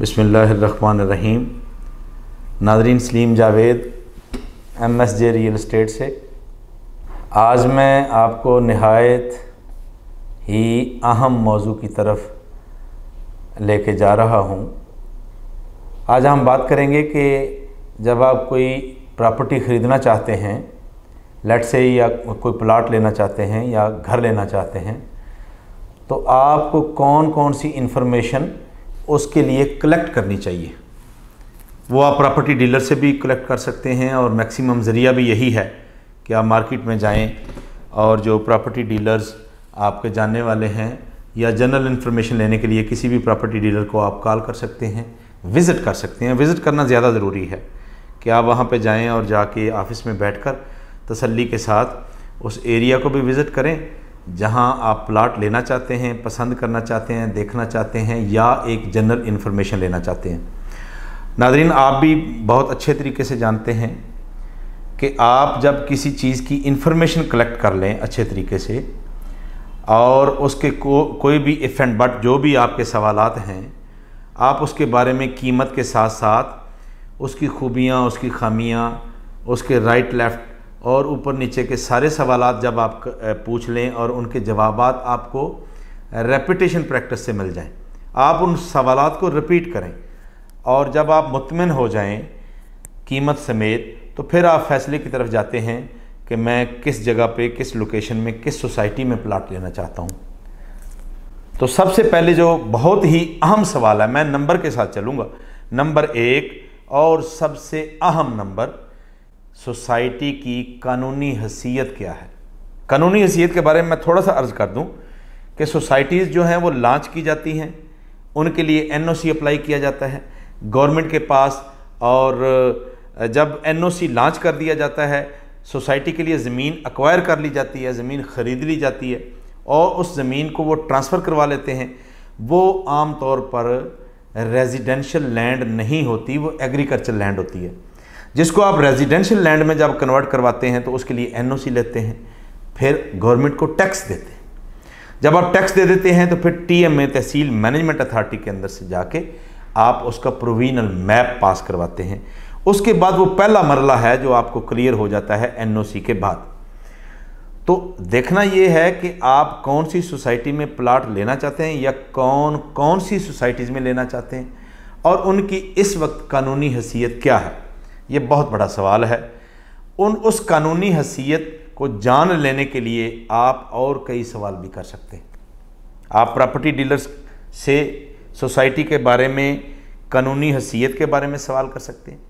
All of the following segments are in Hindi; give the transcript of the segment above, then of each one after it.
बसमिल्ल नादरीन Salim Javed M S J real estate से आज मैं आपको नहायत ही अहम मौजू की तरफ लेके जा रहा हूँ आज हम बात करेंगे कि जब आप कोई प्रॉपर्टी ख़रीदना चाहते हैं लेट से या कोई प्लाट लेना चाहते हैं या घर लेना चाहते हैं तो आपको कौन कौन सी इन्फॉर्मेशन उसके लिए कलेक्ट करनी चाहिए वो आप प्रॉपर्टी डीलर से भी कलेक्ट कर सकते हैं और मैक्सिमम ज़रिया भी यही है कि आप मार्केट में जाएं और जो प्रॉपर्टी डीलर्स आपके जानने वाले हैं या जनरल इन्फॉर्मेशन लेने के लिए किसी भी प्रॉपर्टी डीलर को आप कॉल कर सकते हैं विज़िट कर सकते हैं विज़िट करना ज़्यादा ज़रूरी है कि आप वहाँ पर जाएँ और जाके ऑफिस में बैठ तसली के साथ उस एरिया को भी विज़िट करें जहां आप प्लाट लेना चाहते हैं पसंद करना चाहते हैं देखना चाहते हैं या एक जनरल इन्फॉर्मेशन लेना चाहते हैं नादरीन आप भी बहुत अच्छे तरीके से जानते हैं कि आप जब किसी चीज़ की इन्फॉर्मेशन कलेक्ट कर लें अच्छे तरीके से और उसके को कोई भी इफ़ एंड बट जो भी आपके सवाल हैं आप उसके बारे में कीमत के साथ साथ उसकी खूबियाँ उसकी खामियाँ उसके राइट लेफ़्ट और ऊपर नीचे के सारे सवाल जब आप पूछ लें और उनके जवाब आपको रेपिटेशन प्रैक्टिस से मिल जाएं आप उन सवाल को रिपीट करें और जब आप मुतमिन हो जाएं कीमत समेत तो फिर आप फैसले की तरफ जाते हैं कि मैं किस जगह पे किस लोकेशन में किस सोसाइटी में प्लाट लेना चाहता हूँ तो सबसे पहले जो बहुत ही अहम सवाल है मैं नंबर के साथ चलूँगा नंबर एक और सबसे अहम नंबर सोसाइटी की कानूनी हैसियत क्या है कानूनी हैसियत के बारे में मैं थोड़ा सा अर्ज़ कर दूं कि सोसाइटीज़ जो हैं वो लॉन्च की जाती हैं उनके लिए एनओसी अप्लाई किया जाता है गवर्नमेंट के पास और जब एनओसी लॉन्च कर दिया जाता है सोसाइटी के लिए ज़मीन अक्वायर कर ली जाती है ज़मीन ख़रीद ली जाती है और उस ज़मीन को वो ट्रांसफ़र करवा लेते हैं वो आम तौर पर रेजिडेंशल लैंड नहीं होती वो एग्रीकल्चर लैंड होती है जिसको आप रेजिडेंशियल लैंड में जब कन्वर्ट करवाते हैं तो उसके लिए एनओसी लेते हैं फिर गवर्नमेंट को टैक्स देते हैं जब आप टैक्स दे देते हैं तो फिर टीएमए तहसील मैनेजमेंट अथॉरिटी के अंदर से जाके आप उसका प्रोविजनल मैप पास करवाते हैं उसके बाद वो पहला मरला है जो आपको क्लियर हो जाता है एन के बाद तो देखना ये है कि आप कौन सी सोसाइटी में प्लाट लेना चाहते हैं या कौन कौन सी सोसाइटीज़ में लेना चाहते हैं और उनकी इस वक्त कानूनी हैसियत क्या है ये बहुत बड़ा सवाल है उन उस कानूनी हसीियत को जान लेने के लिए आप और कई सवाल भी कर सकते हैं आप प्रॉपर्टी डीलर्स से सोसाइटी के बारे में कानूनी हसीियत के बारे में सवाल कर सकते हैं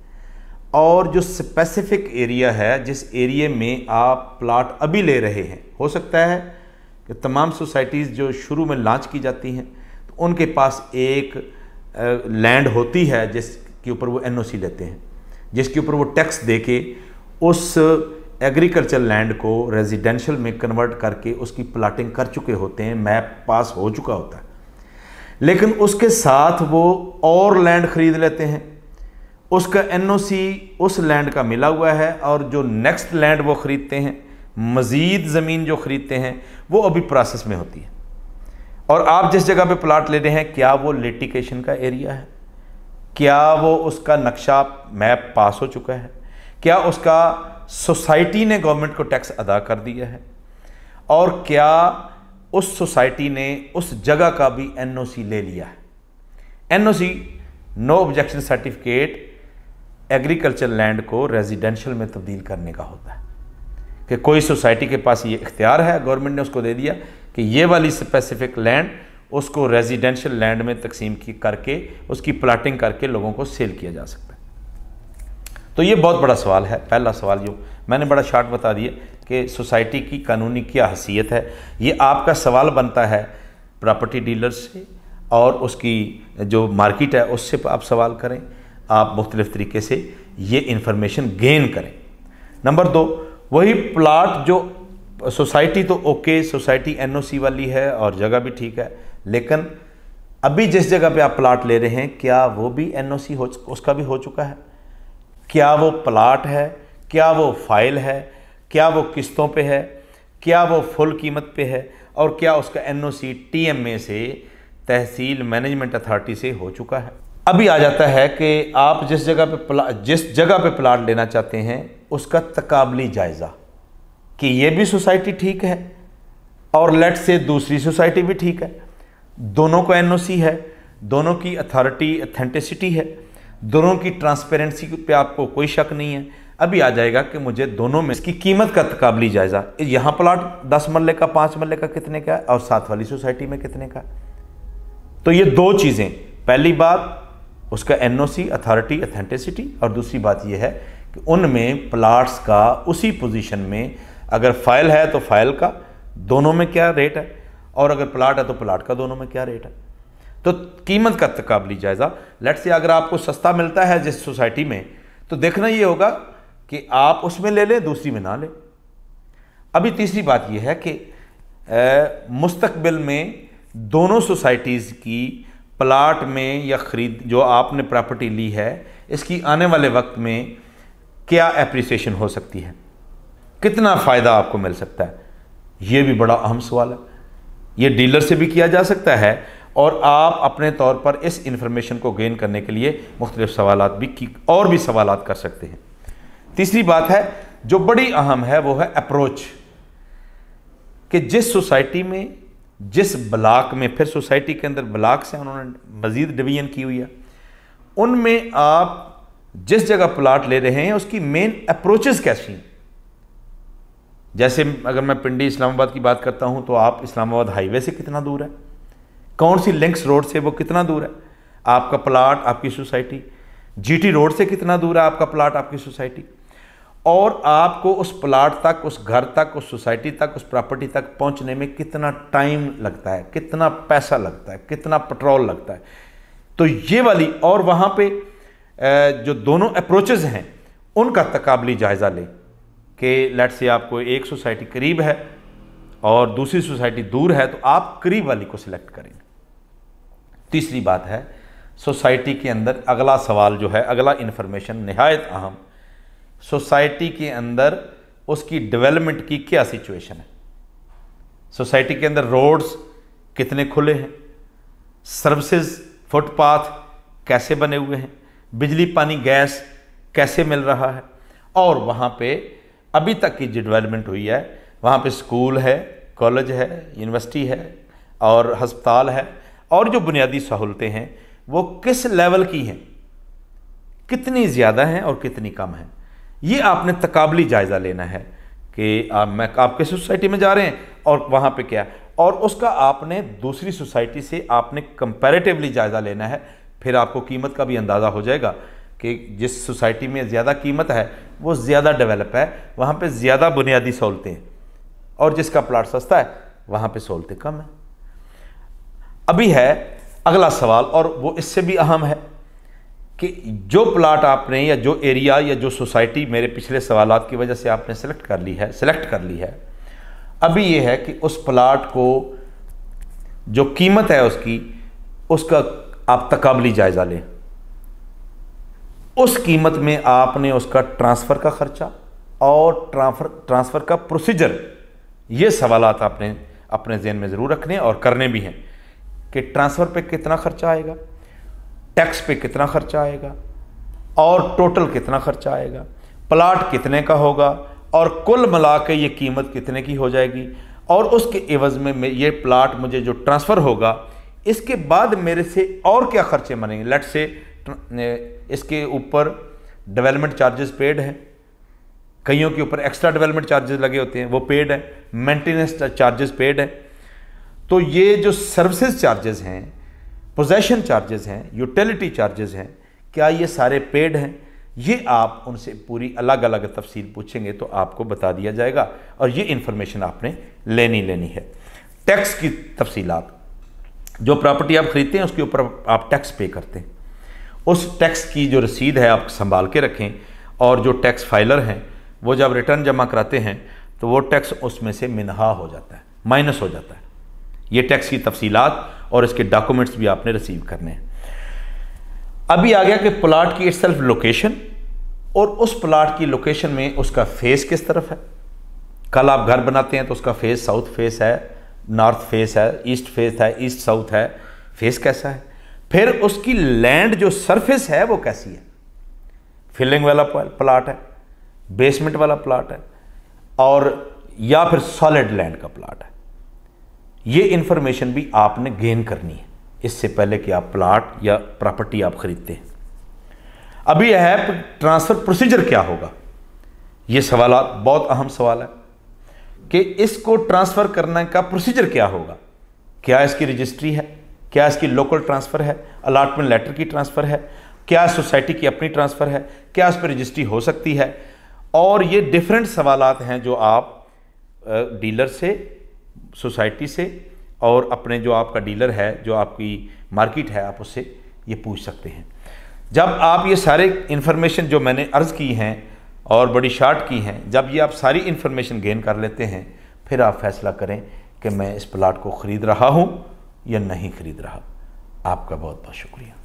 और जो स्पेसिफिक एरिया है जिस एरिए में आप प्लाट अभी ले रहे हैं हो सकता है कि तमाम सोसाइटीज़ जो शुरू में लॉन्च की जाती हैं तो उनके पास एक लैंड होती है जिसके ऊपर वो एनओसी लेते हैं जिसके ऊपर वो टैक्स दे के उस एग्रीकल्चर लैंड को रेजिडेंशियल में कन्वर्ट करके उसकी प्लाटिंग कर चुके होते हैं मैप पास हो चुका होता है लेकिन उसके साथ वो और लैंड ख़रीद लेते हैं उसका एनओसी उस लैंड का मिला हुआ है और जो नेक्स्ट लैंड वो ख़रीदते हैं मज़ीद ज़मीन जो ख़रीदते हैं वो अभी प्रोसेस में होती है और आप जिस जगह पे प्लाट ले रहे हैं क्या वो लिटिकेशन का एरिया है क्या वो उसका नक्शा मैप पास हो चुका है क्या उसका सोसाइटी ने गवर्नमेंट को टैक्स अदा कर दिया है और क्या उस सोसाइटी ने उस जगह का भी एनओसी ले लिया है NOC no objection certificate agriculture land को रेजिडेंशियल में तब्दील करने का होता है कि कोई सोसाइटी के पास ये इख्तियार है गवर्नमेंट ने उसको दे दिया कि ये वाली स्पेसिफिक लैंड उसको रेजिडेंशियल लैंड में तकसीम की करके उसकी प्लाटिंग करके लोगों को सेल किया जा सकता है तो ये बहुत बड़ा सवाल है पहला सवाल जो मैंने बड़ा शार्ट बता दिया कि सोसाइटी की कानूनी क्या हैसियत है ये आपका सवाल बनता है प्रॉपर्टी डीलर से और उसकी जो मार्केट है उससे आप सवाल करें आप मुख्तलिफ तरीके से ये इंफॉर्मेशन गेन करें नंबर दो वही प्लाट जो सोसाइटी तो ओके सोसाइटी एनओसी वाली है और जगह भी ठीक है लेकिन अभी जिस जगह पे आप प्लाट ले रहे हैं क्या वो भी एनओसी हो उसका भी हो चुका है क्या वो प्लाट है क्या वो फाइल है क्या वो किस्तों पे है क्या वो फुल कीमत पे है और क्या उसका N O C T M A से तहसील मैनेजमेंट अथॉरिटी से हो चुका है अभी आ जाता है कि आप जिस जगह पे प्ला जिस जगह पे प्लाट लेना चाहते हैं उसका तकाबली जायज़ा कि ये भी सोसाइटी ठीक है और लेट से दूसरी सोसाइटी भी ठीक है दोनों का एनओसी है दोनों की अथॉरिटी अथेंटिसिटी है दोनों की ट्रांसपेरेंसी पे आपको कोई शक नहीं है अभी आ जाएगा कि मुझे दोनों में इसकी कीमत का तकबली जायज़ा यहाँ प्लाट दस मरले का पाँच मरले का कितने का है और साथ वाली सोसाइटी में कितने का तो ये दो चीज़ें पहली बात उसका एन अथॉरिटी अथेंटिसिटी और दूसरी बात यह है कि उनमें प्लाट्स का उसी पोजिशन में अगर फाइल है तो फाइल का दोनों में क्या रेट है और अगर प्लाट है तो प्लाट का दोनों में क्या रेट है तो कीमत का तकबली जायज़ा लेट से अगर आपको सस्ता मिलता है जिस सोसाइटी में तो देखना ये होगा कि आप उसमें ले लें दूसरी में ना लें अभी तीसरी बात यह है कि मुस्तबिल में दोनों सोसाइटीज़ की प्लाट में या ख़रीद जो आपने प्रॉपर्टी ली है इसकी आने वाले वक्त में क्या एप्रिसिएशन हो सकती है कितना फ़ायदा आपको मिल सकता है ये भी बड़ा अहम सवाल है ये डीलर से भी किया जा सकता है और आप अपने तौर पर इस इन्फॉर्मेशन को गेन करने के लिए मुख्तलिफ सवाल भी की और भी सवाल कर सकते हैं तीसरी बात है जो बड़ी अहम है वो है अप्रोच कि जिस सोसाइटी में जिस ब्लाक में फिर सोसाइटी के अंदर ब्लाक से उन्होंने मज़ीद डिवीजन की हुई है उनमें आप जिस जगह प्लाट ले रहे हैं उसकी मेन अप्रोचेज़ कैसी हैं जैसे अगर मैं पिंडी इस्लामाबाद की बात करता हूँ तो आप इस्लामाबाद हाईवे से कितना दूर है कौन सी लिंक्स रोड से वो कितना दूर है आपका प्लाट आपकी सोसाइटी जीटी रोड से कितना दूर है आपका प्लाट आपकी सोसाइटी और आपको उस प्लाट तक उस घर तक उस सोसाइटी तक उस प्रॉपर्टी तक पहुंचने में कितना टाइम लगता है कितना पैसा लगता है कितना पेट्रोल लगता है तो ये वाली और वहाँ पे जो दोनों अप्रोचेज़ हैं उनका तकाबली जायज़ा लें कि लेट से आपको एक सोसाइटी करीब है और दूसरी सोसाइटी दूर है तो आप करीब वाली को सिलेक्ट करें तीसरी बात है सोसाइटी के अंदर अगला सवाल जो है अगला इन्फॉर्मेशन नहायत अहम सोसाइटी के अंदर उसकी डेवलपमेंट की क्या सिचुएशन है सोसाइटी के अंदर रोड्स कितने खुले हैं सर्विसेज फुटपाथ कैसे बने हुए हैं बिजली पानी गैस कैसे मिल रहा है और वहाँ पे अभी तक की जो डेवलपमेंट हुई है वहाँ पे स्कूल है कॉलेज है यूनिवर्सिटी है और हस्पताल है और जो बुनियादी सहूलतें हैं वो किस लेवल की हैं कितनी ज़्यादा हैं और कितनी कम हैं ये आपने तकाबली जायज़ा लेना है कि आप मैं आप किस सोसाइटी में जा रहे हैं और वहाँ पे क्या और उसका आपने दूसरी सोसाइटी से आपने कंपैरेटिवली जायज़ा लेना है फिर आपको कीमत का भी अंदाज़ा हो जाएगा कि जिस सोसाइटी में ज़्यादा कीमत है वो ज़्यादा डेवलप है वहाँ पे ज़्यादा बुनियादी सहूलतें और जिसका प्लाट सस्ता है वहाँ पे सहूलतें कम हैं अभी है अगला सवाल और वो इससे भी अहम है कि जो प्लाट आपने या जो एरिया या जो सोसाइटी मेरे पिछले सवाल की वजह से आपने सेलेक्ट कर ली है सेलेक्ट कर ली है अभी ये है कि उस प्लाट को जो कीमत है उसकी उसका आप तकबली जायज़ा लें उस कीमत में आपने उसका ट्रांसफ़र का ख़र्चा और ट्रांसफ़र ट्रांसफ़र का प्रोसीजर ये सवाल आपने अपने जहन में ज़रूर रखने और करने भी हैं कि ट्रांसफ़र पे कितना ख़र्चा आएगा टैक्स पे कितना ख़र्चा आएगा और टोटल कितना ख़र्चा आएगा प्लाट कितने का होगा और कुल मिला के ये कीमत कितने की हो जाएगी और उसके एवज़ में ये प्लाट मुझे जो ट्रांसफ़र होगा इसके बाद मेरे से और क्या ख़र्चे बनेंगे लट से इसके ऊपर डेवलपमेंट चार्जेस पेड हैं कईयों के ऊपर एक्स्ट्रा डेवलपमेंट चार्जेस लगे होते हैं वो पेड है मेंटेनेंस चार्जेस पेड है तो ये जो सर्विसेज चार्जेस हैं पोजेशन चार्जेस हैं यूटिलिटी चार्जेस हैं क्या ये सारे पेड हैं ये आप उनसे पूरी अलग अलग तफसील पूछेंगे तो आपको बता दिया जाएगा और ये इंफॉर्मेशन आपने लेनी लेनी है टैक्स की तफसीलात जो प्रॉपर्टी आप ख़रीदते हैं उसके ऊपर आप टैक्स पे करते हैं उस टैक्स की जो रसीद है आप संभाल के रखें और जो टैक्स फाइलर हैं वो जब रिटर्न जमा कराते हैं तो वो टैक्स उसमें से मिनहा हो जाता है माइनस हो जाता है ये टैक्स की तफसीलात और इसके डॉक्यूमेंट्स भी आपने रिसीव करने हैं अभी आ गया कि प्लाट की इट सेल्फ लोकेशन और उस प्लाट की लोकेशन में उसका फेस किस तरफ है कल आप घर बनाते हैं तो उसका फेस साउथ फेस है नॉर्थ फेस है ईस्ट फेस है ईस्ट साउथ है फेस कैसा है फिर उसकी लैंड जो सरफेस है वो कैसी है फिलिंग वाला प्लाट है बेसमेंट वाला प्लाट है और या फिर सॉलिड लैंड का प्लाट है ये इंफॉर्मेशन भी आपने गेन करनी है इससे पहले कि आप प्लाट या प्रॉपर्टी आप खरीदते हैं अभी यह है ट्रांसफ़र प्रोसीजर क्या होगा ये सवाल बहुत अहम सवाल है कि इसको ट्रांसफ़र करने का प्रोसीजर क्या होगा क्या इसकी रजिस्ट्री है क्या इसकी लोकल ट्रांसफ़र है अलाटमेंट लेटर की ट्रांसफ़र है क्या सोसाइटी की अपनी ट्रांसफ़र है क्या उस पर रजिस्ट्री हो सकती है और ये डिफरेंट सवाल हैं जो आप डीलर से सोसाइटी से और अपने जो आपका डीलर है जो आपकी मार्केट है आप उससे ये पूछ सकते हैं जब आप ये सारे इन्फॉर्मेशन जो मैंने अर्ज़ की हैं और बड़ी शार्ट की हैं जब ये आप सारी इन्फॉर्मेशन गेन कर लेते हैं फिर आप फैसला करें कि मैं इस प्लाट को ख़रीद रहा हूँ या नहीं खरीद रहा आपका बहुत बहुत शुक्रिया